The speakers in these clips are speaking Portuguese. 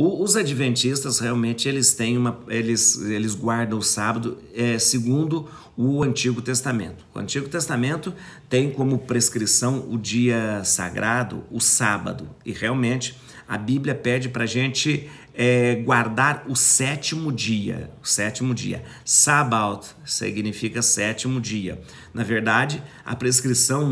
O, os adventistas realmente eles têm uma, eles, eles guardam o sábado é, segundo o Antigo Testamento. O Antigo Testamento tem como prescrição o dia sagrado, o sábado, e realmente a Bíblia pede para a gente é, guardar o sétimo dia. O sétimo dia. Sabbath significa sétimo dia. Na verdade, a prescrição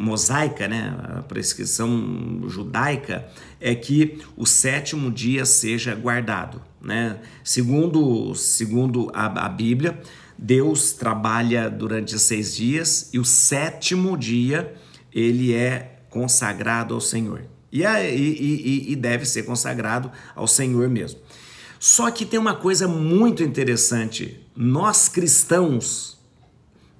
mosaica, né, a prescrição judaica, é que o sétimo dia seja guardado. Né? Segundo, segundo a, a Bíblia, Deus trabalha durante seis dias e o sétimo dia ele é consagrado ao Senhor. É, e, e, e deve ser consagrado ao Senhor mesmo. Só que tem uma coisa muito interessante. Nós cristãos,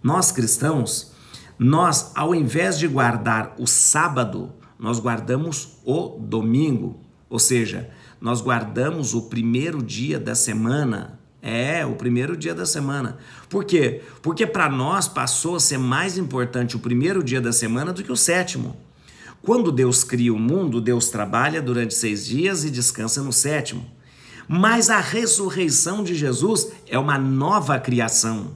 nós cristãos, nós, ao invés de guardar o sábado, nós guardamos o domingo. Ou seja, nós guardamos o primeiro dia da semana. É, o primeiro dia da semana. Por quê? Porque para nós passou a ser mais importante o primeiro dia da semana do que o sétimo. Quando Deus cria o mundo, Deus trabalha durante seis dias e descansa no sétimo. Mas a ressurreição de Jesus é uma nova criação.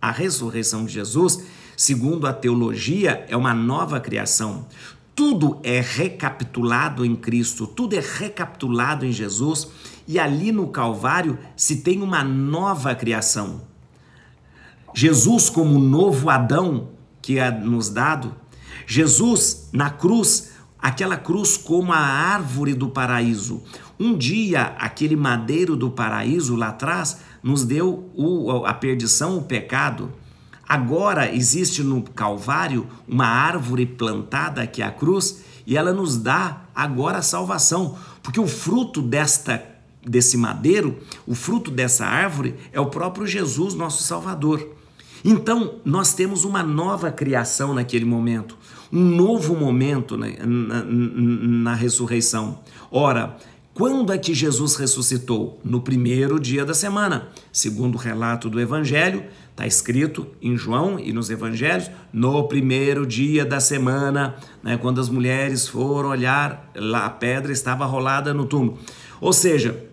A ressurreição de Jesus, segundo a teologia, é uma nova criação. Tudo é recapitulado em Cristo, tudo é recapitulado em Jesus, e ali no Calvário se tem uma nova criação. Jesus, como novo Adão que é nos dado, Jesus na cruz, aquela cruz como a árvore do paraíso. Um dia, aquele madeiro do paraíso lá atrás nos deu o, a perdição, o pecado. Agora existe no Calvário uma árvore plantada que é a cruz e ela nos dá agora a salvação, porque o fruto desta desse madeiro, o fruto dessa árvore é o próprio Jesus, nosso Salvador. Então, nós temos uma nova criação naquele momento, um novo momento na, na, na ressurreição. Ora, quando é que Jesus ressuscitou? No primeiro dia da semana. Segundo o relato do Evangelho, está escrito em João e nos Evangelhos, no primeiro dia da semana, né, quando as mulheres foram olhar, lá a pedra estava rolada no túmulo. Ou seja,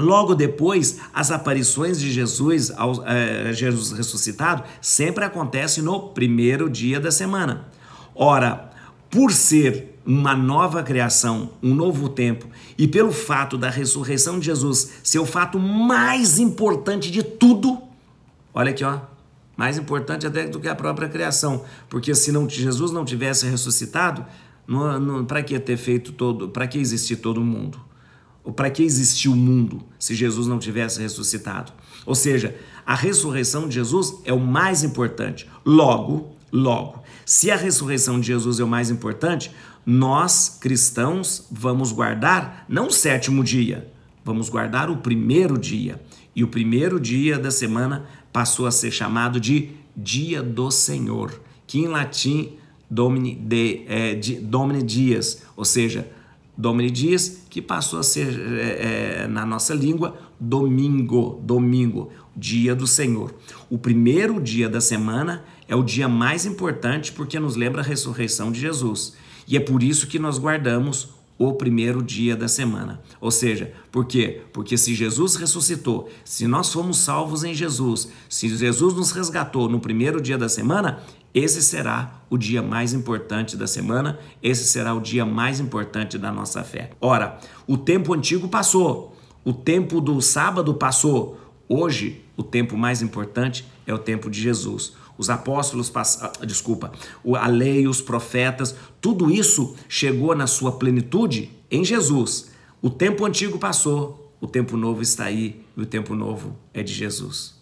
Logo depois, as aparições de Jesus, ao, é, Jesus ressuscitado, sempre acontecem no primeiro dia da semana. Ora, por ser uma nova criação, um novo tempo, e pelo fato da ressurreição de Jesus ser o fato mais importante de tudo, olha aqui, ó, mais importante até do que a própria criação, porque se não Jesus não tivesse ressuscitado, para que ter feito todo, para que existir todo mundo? para que existiu o mundo se Jesus não tivesse ressuscitado? Ou seja, a ressurreição de Jesus é o mais importante. Logo, logo, se a ressurreição de Jesus é o mais importante, nós cristãos vamos guardar não o sétimo dia, vamos guardar o primeiro dia. E o primeiro dia da semana passou a ser chamado de Dia do Senhor, que em latim Domine, de, é, eh, de, Domine Dias, ou seja, Domini diz que passou a ser, é, é, na nossa língua, domingo, domingo, dia do Senhor. O primeiro dia da semana é o dia mais importante porque nos lembra a ressurreição de Jesus. E é por isso que nós guardamos o primeiro dia da semana. Ou seja, por quê? Porque se Jesus ressuscitou, se nós fomos salvos em Jesus, se Jesus nos resgatou no primeiro dia da semana, esse será o dia mais importante da semana, esse será o dia mais importante da nossa fé. Ora, o tempo antigo passou, o tempo do sábado passou, hoje o tempo mais importante é o tempo de Jesus os apóstolos, ah, desculpa, a lei, os profetas, tudo isso chegou na sua plenitude em Jesus. O tempo antigo passou, o tempo novo está aí e o tempo novo é de Jesus.